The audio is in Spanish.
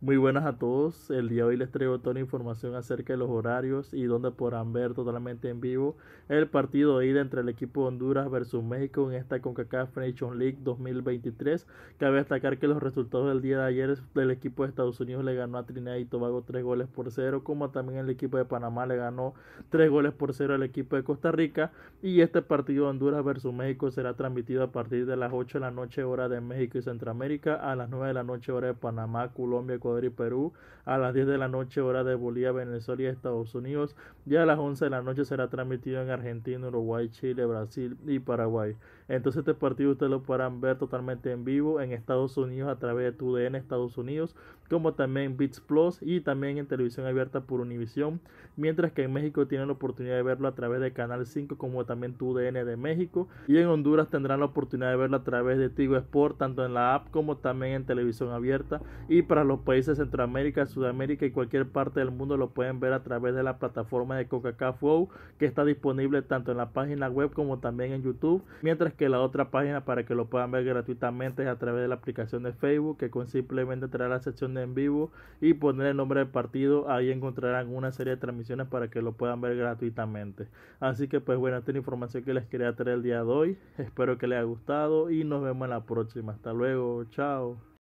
Muy buenas a todos. El día de hoy les traigo toda la información acerca de los horarios y donde podrán ver totalmente en vivo el partido de ida entre el equipo de Honduras versus México en esta CONCACAF Nation League 2023. Cabe destacar que los resultados del día de ayer del equipo de Estados Unidos le ganó a Trinidad y Tobago 3 goles por 0, como también el equipo de Panamá le ganó 3 goles por 0 al equipo de Costa Rica. Y este partido de Honduras versus México será transmitido a partir de las 8 de la noche hora de México y Centroamérica, a las 9 de la noche hora de Panamá, Colombia, y Perú, a las 10 de la noche hora de Bolivia, Venezuela y Estados Unidos, y a las 11 de la noche será transmitido en Argentina, Uruguay, Chile, Brasil y Paraguay. Entonces este partido ustedes lo podrán ver totalmente en vivo en Estados Unidos a través de TUDN Estados Unidos, como también Bits Plus y también en televisión abierta por Univisión, mientras que en México tienen la oportunidad de verlo a través de Canal 5 como también TUDN de México y en Honduras tendrán la oportunidad de verlo a través de Tigo Sport tanto en la app como también en televisión abierta y para los países países Centroamérica, Sudamérica y cualquier parte del mundo lo pueden ver a través de la plataforma de Coca-Cola Flow que está disponible tanto en la página web como también en YouTube, mientras que la otra página para que lo puedan ver gratuitamente es a través de la aplicación de Facebook que con simplemente traer la sección de en vivo y poner el nombre del partido, ahí encontrarán una serie de transmisiones para que lo puedan ver gratuitamente. Así que pues bueno, esta es la información que les quería traer el día de hoy, espero que les haya gustado y nos vemos en la próxima, hasta luego, chao.